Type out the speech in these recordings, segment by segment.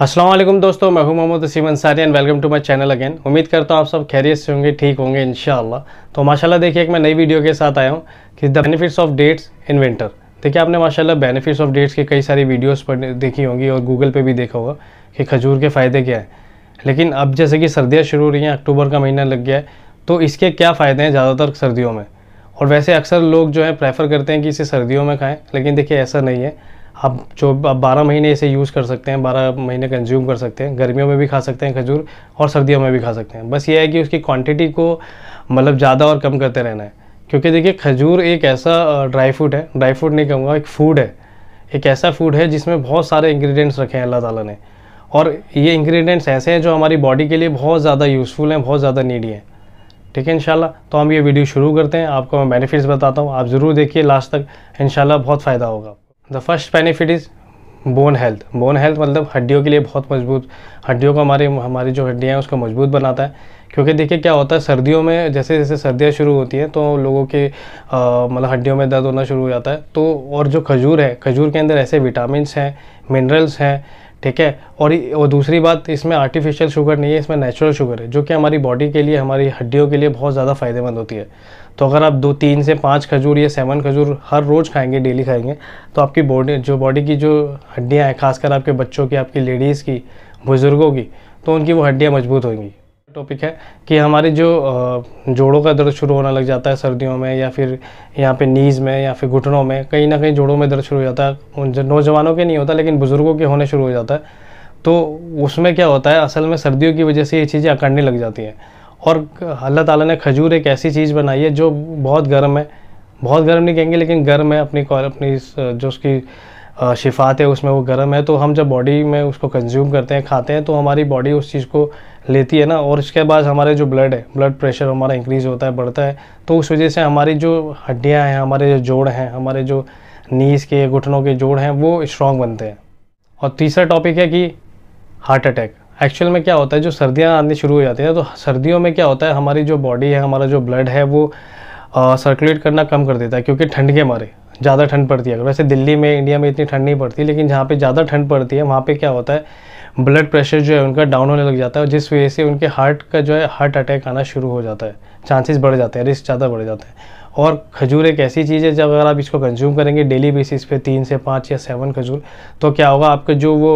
असलम दोस्तों मैं हूं Mohammad Wasim Ansari and welcome to my channel again उम्मीद करता हूं आप सब खैरियत से होंगे ठीक होंगे इन तो माशाल्लाह देखिए एक मैं नई वीडियो के साथ आया हूं कि the benefits of dates in winter देखिए आपने माशाल्लाह बेनिफिट्स ऑफ डेट्स की कई सारी वीडियोज़ पर देखी होंगी और गूगल पर भी देखा होगा कि खजूर के फ़ायदे क्या हैं लेकिन अब जैसे कि सर्दियाँ शुरू हो रही हैं अक्टूबर का महीना लग गया है तो इसके क्या फ़ायदे हैं ज़्यादातर सर्दियों में और वैसे अक्सर लोग जो है प्रेफर करते हैं कि इसे सर्दियों में खाएँ लेकिन देखिए ऐसा नहीं है आप जो आप बारह महीने इसे यूज़ कर सकते हैं बारह महीने कंज्यूम कर सकते हैं गर्मियों में भी खा सकते हैं खजूर और सर्दियों में भी खा सकते हैं बस ये है कि उसकी क्वांटिटी को मतलब ज़्यादा और कम करते रहना है क्योंकि देखिए खजूर एक ऐसा ड्राई फ्रूट है ड्राई फ्रूट नहीं कहूँगा एक फूड है एक ऐसा फूड है जिसमें बहुत सारे इंग्रेडिएंट्स रखे हैं अल्लाह ताला ने और ये इंग्रेडिएंट्स ऐसे हैं जो हमारी बॉडी के लिए बहुत ज़्यादा यूज़फुल हैं बहुत ज़्यादा नीडी हैं ठीक है इंशाल्लाह तो हम ये वीडियो शुरू करते हैं आपको मैं बेनिफिट्स बताता हूँ आप ज़रूर देखिए लास्ट तक इंशाल्लाह बहुत फ़ायदा होगा the first benefit is bone health bone health मतलब हड्डियों के लिए बहुत मजबूत हड्डियों को हमारे हमारी जो हड्डियाँ हैं उसको मजबूत बनाता है क्योंकि देखिए क्या होता है सर्दियों में जैसे जैसे सर्दियाँ शुरू होती हैं तो लोगों के मतलब हड्डियों में दर्द होना शुरू हो जाता है तो और जो खजूर है खजूर के अंदर ऐसे विटामिन हैं मिनरल्स हैं ठीक है और, और दूसरी बात इसमें आर्टिफिशियल शुगर नहीं है इसमें नेचुरल शुगर है जो कि हमारी बॉडी के लिए हमारी हड्डियों के लिए बहुत ज़्यादा फ़ायदेमंद होती है तो अगर आप दो तीन से पाँच खजूर या सेवन खजूर हर रोज़ खाएंगे डेली खाएंगे तो आपकी बॉडी जो बॉडी की जो हड्डियाँ हैं खासकर आपके बच्चों की आपकी लेडीज़ की बुज़ुर्गों की तो उनकी वो हड्डियाँ मजबूत होंगी टॉपिक है कि हमारे जो जोड़ों का दर्द शुरू होना लग जाता है सर्दियों में या फिर यहाँ पे नीज़ में या फिर घुटनों में कहीं ना कहीं जोड़ों में दर्द शुरू हो जाता है उन नौजवानों के नहीं होता लेकिन बुज़ुर्गों के होने शुरू हो जाता है तो उसमें क्या होता है असल में सर्दियों की वजह से ये चीज़ें अकड़ने लग जाती हैं और अल्लाह ताली ने खजूर एक ऐसी चीज़ बनाई है जो बहुत गर्म है बहुत गर्म नहीं कहेंगे लेकिन गर्म है अपनी अपनी जो उसकी शिफात है उसमें वो गर्म है तो हम जब बॉडी में उसको कंज्यूम करते हैं खाते हैं तो हमारी बॉडी उस चीज़ को लेती है ना और उसके बाद हमारे जो ब्लड है ब्लड प्रेशर हमारा इंक्रीज़ होता है बढ़ता है तो उस वजह से हमारी जो हड्डियाँ हैं हमारे जो जोड़ हैं हमारे जो नीज़ के घुटनों के जोड़ हैं वो स्ट्रॉन्ग बनते हैं और तीसरा टॉपिक है कि हार्ट अटैक एक्चुअल में क्या होता है जो सर्दियाँ आनी शुरू हो जाती है तो सर्दियों में क्या होता है हमारी जो बॉडी है हमारा जो ब्लड है वो सर्कुलेट करना कम कर देता है क्योंकि ठंड के मारे ज़्यादा ठंड पड़ती है अगर वैसे दिल्ली में इंडिया में इतनी ठंड नहीं पड़ती लेकिन जहाँ पे ज़्यादा ठंड पड़ती है वहाँ पे क्या होता है ब्लड प्रेशर जो है उनका डाउन होने लग जाता है और जिस वजह से उनके हार्ट का जो है हार्ट अटैक आना शुरू हो जाता है चांसेस बढ़ जाते हैं रिस्क ज़्यादा बढ़ जाते हैं और खजूर एक ऐसी चीज़ है जब अगर आप इसको कंज्यूम करेंगे डेली बेसिस पे तीन से पाँच या सेवन खजूर तो क्या होगा आपके जो वो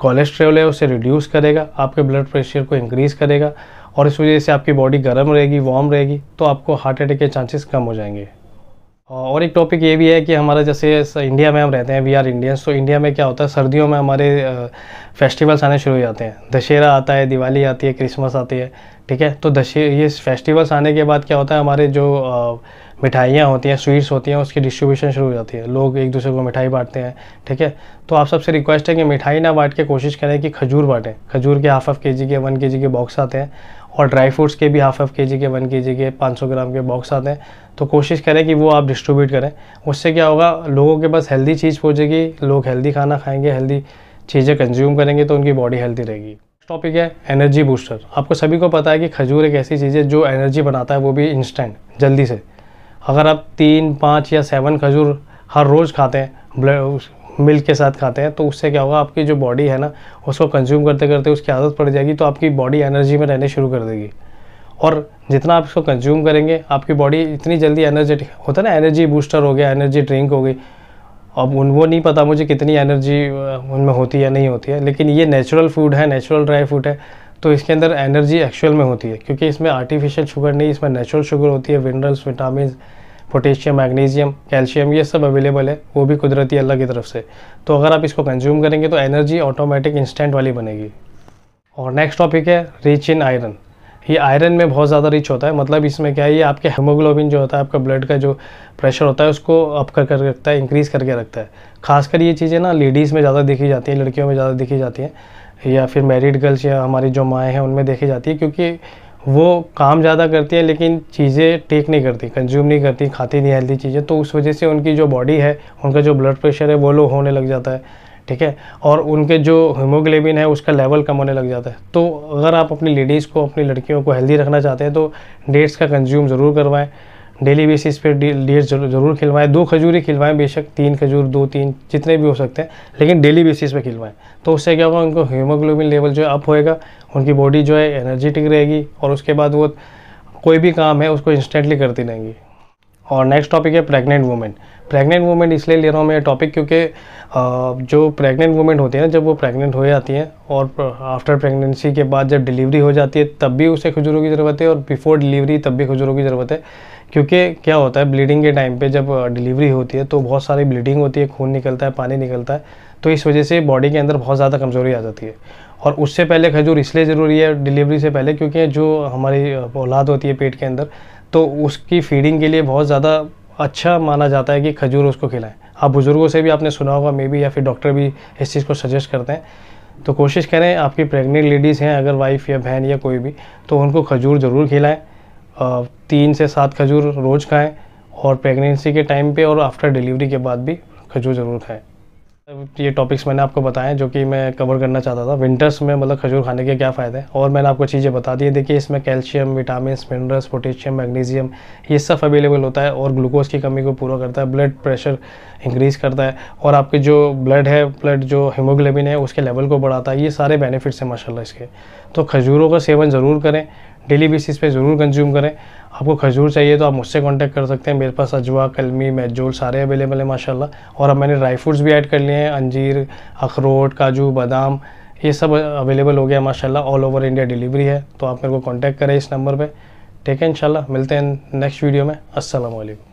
कोलेस्ट्रॉल है उसे रिड्यूस करेगा आपके ब्लड प्रेशर को इंक्रीज़ करेगा और इस वजह से आपकी बॉडी गर्म रहेगी वार्म रहेगी तो आपको हार्ट अटैक के चांसेस कम हो जाएंगे हाँ, और एक टॉपिक ये भी है कि हमारा जैसे इंडिया में हम रहते हैं वी आर इंडियंस तो इंडिया में क्या होता है सर्दियों में हमारे फेस्टिवल्स आने शुरू हो जाते हैं दशहरा आता है दिवाली आती है क्रिसमस आती है ठीक है तो दशहरा ये फेस्टिवल्स आने के बाद क्या होता है हमारे जो मिठाइयाँ होती हैं स्वीट्स होती हैं उसकी डिस्ट्रीब्यूशन शुरू हो जाती है लोग एक दूसरे को मिठाई बांटते हैं ठीक है तो आप सबसे रिक्वेस्ट है कि मिठाई ना बांट के कोशिश करें कि खजूर बांटें खजूर के हाफ हाफ के जी के वन के जी के बॉक्स आते हैं और ड्राई फ्रूट्स के भी हाफ हाफ के जी के वन के जी के पाँच सौ ग्राम के बॉक्स आते हैं तो कोशिश करें कि वो आप डिस्ट्रीब्यूट करें उससे क्या होगा लोगों के पास हेल्दी चीज़ पहुँचेगी लोग हेल्दी खाना खाएंगे हेल्दी चीज़ें कंज्यूम करेंगे तो उनकी बॉडी हेल्दी रहेगी टॉपिक है एनर्जी बूस्टर आपको सभी को पता है कि खजूर एक ऐसी चीज़ है जो एनर्जी बनाता है वो भी इंस्टेंट जल्दी से अगर आप तीन पाँच या सेवन खजूर हर रोज़ खाते हैं मिल्क के साथ खाते हैं तो उससे क्या होगा आपकी जो बॉडी है ना उसको कंज्यूम करते करते उसकी आदत पड़ जाएगी तो आपकी बॉडी एनर्जी में रहने शुरू कर देगी और जितना आप इसको कंज्यूम करेंगे आपकी बॉडी इतनी जल्दी एनर्जेटिक होता है ना एनर्जी बूस्टर हो गया एनर्जी ड्रिंक हो गई अब उन वो नहीं पता मुझे कितनी एनर्जी उनमें होती है नहीं होती है लेकिन ये नेचुरल फूड है नेचुरल ड्राई फ्रूट है तो इसके अंदर एनर्जी एक्चुअल में होती है क्योंकि इसमें आर्टिफिशियल शुगर नहीं इसमें नेचुरल शुगर होती है minerals vitamin potassium magnesium calcium ये सब अवेलेबल है वो भी कुदरती अल्लाह की तरफ से तो अगर आप इसको कंज्यूम करेंगे तो एनर्जी ऑटोमेटिक इंस्टेंट वाली बनेगी और नेक्स्ट टॉपिक है रिच इन आयरन ये आयरन में बहुत ज़्यादा रिच होता है मतलब इसमें क्या है ये आपके हेमोग्लोबिन जो होता है आपका ब्लड का जो प्रेशर होता है उसको अप कर कर रखता है इंक्रीज़ करके रखता है खासकर ये चीज़ें ना लेडीज़ में ज़्यादा देखी जाती हैं लड़कियों में ज़्यादा देखी जाती हैं या फिर मैरिड गर्ल्स या हमारी जो माएँ हैं उनमें देखी जाती है क्योंकि वो काम ज़्यादा करती हैं लेकिन चीज़ें टेक नहीं करती कंज्यूम नहीं करती खाती नहीं हेल्दी चीज़ें तो उस वजह से उनकी जो बॉडी है उनका जो ब्लड प्रेशर है वो लो होने लग जाता है ठीक है और उनके जो हीमोग्लोबिन है उसका लेवल कम होने लग जाता है तो अगर आप अपनी लेडीज़ को अपनी लड़कियों को हेल्दी रखना चाहते हैं तो डेट्स का कंज्यूम ज़रूर करवाएं डेली बेसिस पे डेट्स ज़रूर खिलवाएं दो खजूर ही खिलवाएं बेशक तीन खजूर दो तीन जितने भी हो सकते हैं लेकिन डेली बेसिस पे खिलवाएं तो उससे क्या होगा उनको हीमोग्लोबिन लेवल जो है अप होएगा उनकी बॉडी जो है एनर्जेटिक रहेगी और उसके बाद वो कोई भी काम है उसको इंस्टेंटली करती रहेंगी और नेक्स्ट टॉपिक है प्रेग्नेंट वुमेन प्रेग्नेंट वुमेन इसलिए ले रहा हूँ मैं ये टॉपिक क्योंकि जो प्रेग्नेंट वुमेन होती है ना जब वो प्रेग्नेंट हो जाती हैं और आफ्टर प्रेगनेंसी के बाद जब डिलीवरी हो जाती है तब भी उसे खजूरों की ज़रूरत है और बिफोर डिलीवरी तब भी खजूरों की ज़रूरत है क्योंकि क्या होता है ब्लीडिंग के टाइम पर जब डिलीवरी होती है तो बहुत सारी ब्लीडिंग होती है खून निकलता है पानी निकलता है तो इस वजह से बॉडी के अंदर बहुत ज़्यादा कमज़ोरी आ जाती है और उससे पहले खजूर इसलिए ज़रूरी है डिलीवरी से पहले क्योंकि जो हमारी औलाद होती है पेट के अंदर तो उसकी फीडिंग के लिए बहुत ज़्यादा अच्छा माना जाता है कि खजूर उसको खिलाएं आप बुज़ुर्गों से भी आपने सुना होगा मे बी या फिर डॉक्टर भी इस चीज़ को सजेस्ट करते हैं तो कोशिश करें आपकी प्रेग्नेंट लेडीज़ हैं अगर वाइफ या बहन या कोई भी तो उनको खजूर ज़रूर खिलाएं तीन से सात खजूर रोज़ खाएं और प्रेगनेंसी के टाइम पे और आफ्टर डिलीवरी के बाद भी खजूर ज़रूर खाएँ मतलब ये टॉपिक्स मैंने आपको बताएं जो कि मैं कवर करना चाहता था विंटर्स में मतलब खजूर खाने के क्या फ़ायदे हैं और मैंने आपको चीज़ें बता दी है देखिए इसमें calcium vitamin minerals potassium magnesium ये सब अवेलेबल होता है और ग्लूकोज की कमी को पूरा करता है ब्लड प्रेशर इंक्रीज़ करता है और आपके जो ब्लड है ब्लड जो हीमोग्लोबिन है उसके लेवल को बढ़ाता है ये सारे बेनिफिट्स हैं माशाला इसके तो खजूरों का सेवन ज़रूर करें डेली बेसिस पे ज़रूर कंज्यूम करें आपको खजूर चाहिए तो आप मुझसे कांटेक्ट कर सकते हैं मेरे पास अजवा कलमी मैजोल सारे अवेलेबल हैं माशाल्लाह और अब मैंने ड्राई फ्रूट्स भी ऐड कर लिए हैं अंजीर अखरोट काजू बादाम ये सब अवेलेबल हो गया माशाल्लाह ऑल ओवर इंडिया डिलीवरी है तो आप मेरे को कॉन्टैक्ट करें इस नंबर पर ठीक है इन मिलते हैं नेक्स्ट वीडियो में असलम